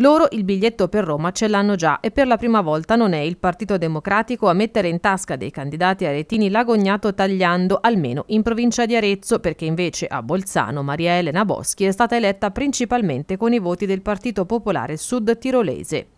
Loro il biglietto per Roma ce l'hanno già e per la prima volta non è il Partito Democratico a mettere in tasca dei candidati aretini l'agognato tagliando, almeno in provincia di Arezzo, perché invece a Bolzano Maria Elena Boschi è stata eletta principalmente con i voti del Partito Popolare Sud Tirolese.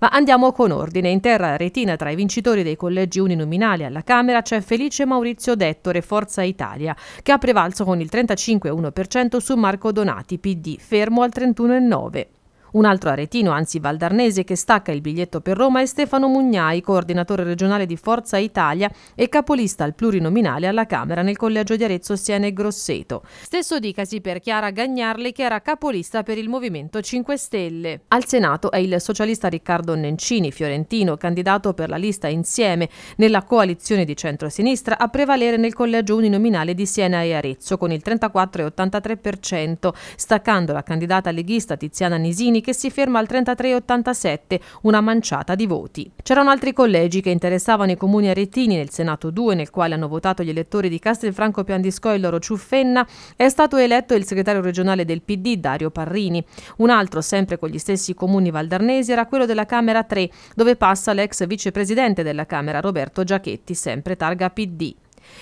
Ma andiamo con ordine. In terra retina tra i vincitori dei collegi uninominali alla Camera c'è Felice Maurizio Dettore, Forza Italia, che ha prevalso con il 35,1% su Marco Donati, PD, fermo al 31,9%. Un altro aretino, anzi valdarnese, che stacca il biglietto per Roma è Stefano Mugnai, coordinatore regionale di Forza Italia e capolista al plurinominale alla Camera nel collegio di Arezzo Siena e Grosseto. Stesso dicasi per Chiara Gagnarli che era capolista per il Movimento 5 Stelle. Al Senato è il socialista Riccardo Nencini, fiorentino, candidato per la lista Insieme nella coalizione di centro-sinistra a prevalere nel collegio uninominale di Siena e Arezzo con il 34,83%, staccando la candidata leghista Tiziana Nisini che si ferma al 33,87, una manciata di voti. C'erano altri collegi che interessavano i comuni aretini nel Senato 2, nel quale hanno votato gli elettori di Castelfranco Piandisco e Loro Ciuffenna, è stato eletto il segretario regionale del PD Dario Parrini. Un altro, sempre con gli stessi comuni valdarnesi, era quello della Camera 3, dove passa l'ex vicepresidente della Camera Roberto Giachetti, sempre targa PD.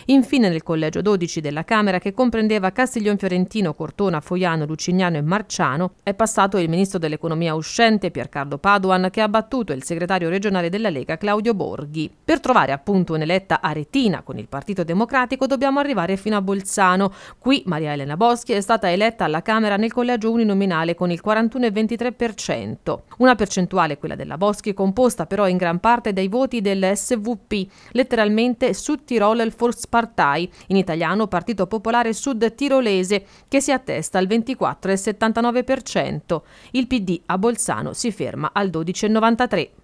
Infine nel collegio 12 della Camera, che comprendeva Castiglione Fiorentino, Cortona, Foiano, Lucignano e Marciano, è passato il ministro dell'economia uscente Piercarlo Paduan che ha battuto il segretario regionale della Lega Claudio Borghi. Per trovare appunto un'eletta aretina con il Partito Democratico dobbiamo arrivare fino a Bolzano. Qui Maria Elena Boschi è stata eletta alla Camera nel collegio uninominale con il 41,23%. Una percentuale, quella della Boschi, composta però in gran parte dai voti del SVP, letteralmente su Tirol il Fortuna Volkspartei, in italiano Partito Popolare Sud Tirolese, che si attesta al 24,79%. Il PD a Bolzano si ferma al 12,93%.